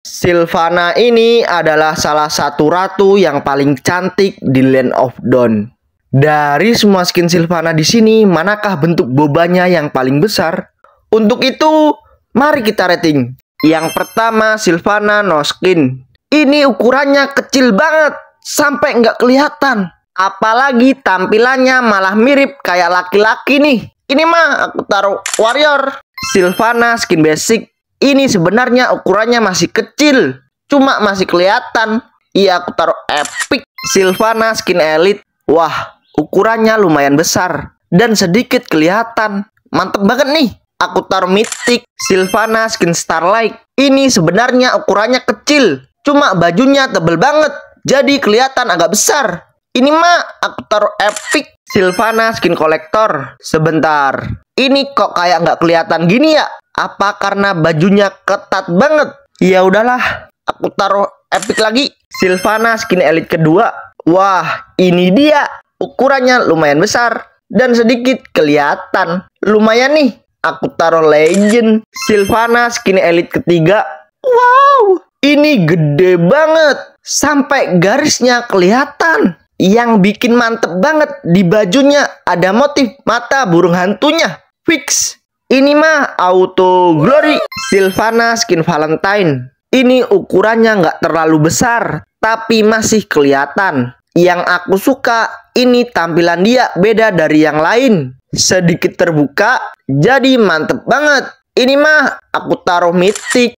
Silvana ini adalah salah satu ratu yang paling cantik di Land of Dawn. Dari semua skin Silvana di sini, manakah bentuk bobanya yang paling besar? Untuk itu, mari kita rating. Yang pertama, Silvana no skin. Ini ukurannya kecil banget, sampai nggak kelihatan. Apalagi tampilannya malah mirip kayak laki-laki nih. Ini mah aku taruh warrior. Silvana skin basic ini sebenarnya ukurannya masih kecil, cuma masih kelihatan. Iya, aku taruh epic Silvana skin elite. Wah, ukurannya lumayan besar dan sedikit kelihatan. Mantep banget nih. Aku taruh mythic Silvana skin Starlight. Ini sebenarnya ukurannya kecil, cuma bajunya tebel banget. Jadi kelihatan agak besar. Ini mah aku taruh epic Silvana skin kolektor. Sebentar. Ini kok kayak nggak kelihatan gini ya? Apa karena bajunya ketat banget? Ya udahlah, aku taruh epic lagi. Silvana skin elite kedua. Wah, ini dia. Ukurannya lumayan besar dan sedikit kelihatan. Lumayan nih. Aku taruh legend Silvana skin elite ketiga. Wow, ini gede banget. Sampai garisnya kelihatan. Yang bikin mantep banget di bajunya ada motif mata burung hantunya. Fix. Ini mah auto glory Silvana skin Valentine. Ini ukurannya nggak terlalu besar, tapi masih kelihatan. Yang aku suka, ini tampilan dia beda dari yang lain. Sedikit terbuka, jadi mantep banget. Ini mah aku taruh mitik.